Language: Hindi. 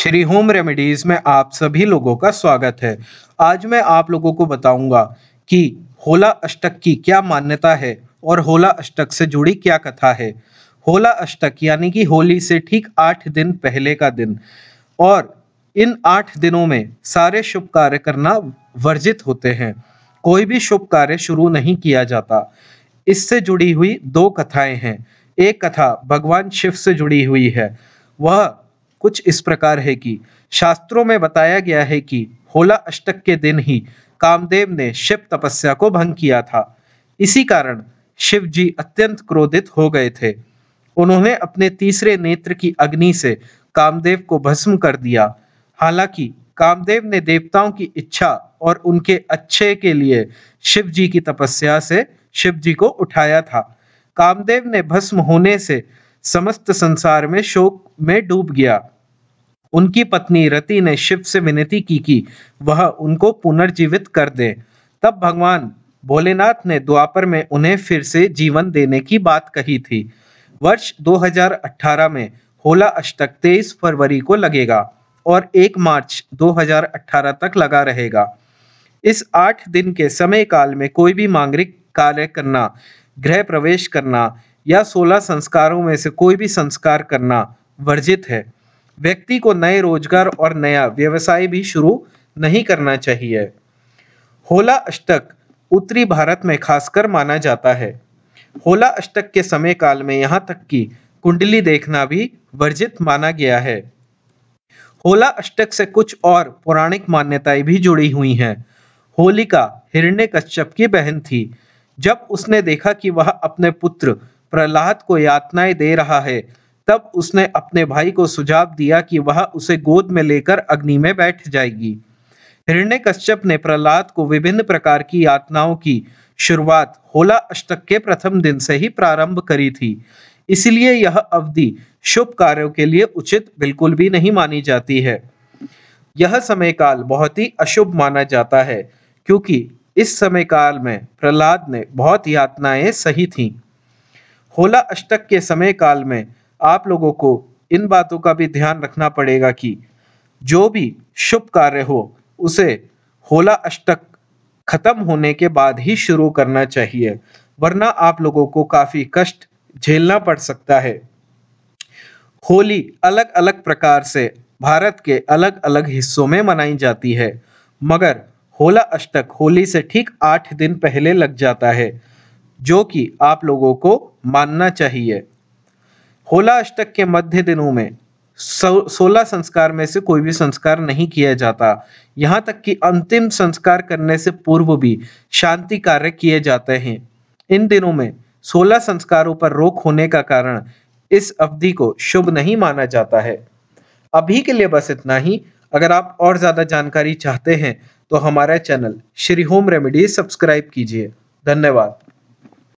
श्री होम रेमेडीज में आप सभी लोगों का स्वागत है आज मैं आप लोगों को बताऊंगा कि होला अष्टक की क्या मान्यता है और होला अष्टक से जुड़ी क्या कथा है होला अष्टक यानी कि होली से ठीक आठ दिन पहले का दिन और इन आठ दिनों में सारे शुभ कार्य करना वर्जित होते हैं कोई भी शुभ कार्य शुरू नहीं किया जाता इससे जुड़ी हुई दो कथाएं हैं एक कथा भगवान शिव से जुड़ी हुई है वह कुछ इस प्रकार है कि शास्त्रों में बताया गया है कि होला अष्टक के दिन ही कामदेव ने शिव तपस्या को भंग किया था इसी कारण शिव जी अत्यंत क्रोधित हो गए थे उन्होंने अपने तीसरे नेत्र की अग्नि से कामदेव को भस्म कर दिया हालांकि कामदेव ने देवताओं की इच्छा और उनके अच्छे के लिए शिव जी की तपस्या से शिव जी को उठाया था कामदेव ने भस्म होने से समस्त संसार में शोक में डूब गया उनकी पत्नी रति ने शिव से विनती की कि वह उनको पुनर्जीवित कर दे तब भगवान भोलेनाथ ने द्वापर में उन्हें फिर से जीवन देने की बात कही थी वर्ष 2018 में होला अष्टक तेईस फरवरी को लगेगा और 1 मार्च 2018 तक लगा रहेगा इस आठ दिन के समय काल में कोई भी मांगलिक कार्य करना गृह प्रवेश करना या सोलह संस्कारों में से कोई भी संस्कार करना वर्जित है व्यक्ति को नए रोजगार और नया व्यवसाय भी शुरू नहीं करना चाहिए होला अष्टक उत्तरी भारत में खासकर माना जाता है होला अष्टक के समय काल में यहाँ तक कि कुंडली देखना भी वर्जित माना गया है होला अष्टक से कुछ और पौराणिक मान्यताएं भी जुड़ी हुई हैं होलिका हिरण्य कश्यप की बहन थी जब उसने देखा कि वह अपने पुत्र प्रहलाद को यातनाएं दे रहा है तब उसने अपने भाई को सुझाव दिया कि वह उसे गोद में लेकर अग्नि में बैठ जाएगी हिरण्य कश्यप ने प्रहलाद को विभिन्न प्रकार की यातनाओं की शुरुआत होला अष्टक के प्रथम दिन से ही प्रारंभ करी थी इसलिए यह अवधि शुभ कार्यों के लिए उचित बिल्कुल भी नहीं मानी जाती है यह समय काल बहुत ही अशुभ माना जाता है क्योंकि इस समय काल में प्रहलाद ने बहुत यातनाएं सही थीं होला अष्टक के समय काल में आप लोगों को इन बातों का भी ध्यान रखना पड़ेगा कि जो भी शुभ कार्य हो उसे होला अष्टक खत्म होने के बाद ही शुरू करना चाहिए वरना आप लोगों को काफी कष्ट झेलना पड़ सकता है होली अलग अलग प्रकार से भारत के अलग अलग हिस्सों में मनाई जाती है मगर होला अष्टक होली से ठीक आठ दिन पहले लग जाता है जो कि आप लोगों को मानना चाहिए होला अष्टक के मध्य दिनों में सोलह संस्कार में से कोई भी संस्कार नहीं किया जाता यहाँ तक कि अंतिम संस्कार करने से पूर्व भी शांति कार्य किए जाते हैं इन दिनों में सोलह संस्कारों पर रोक होने का कारण इस अवधि को शुभ नहीं माना जाता है अभी के लिए बस इतना ही अगर आप और ज़्यादा जानकारी चाहते हैं तो हमारा channel Shri home remedies subscribe कीजिए धन्यवाद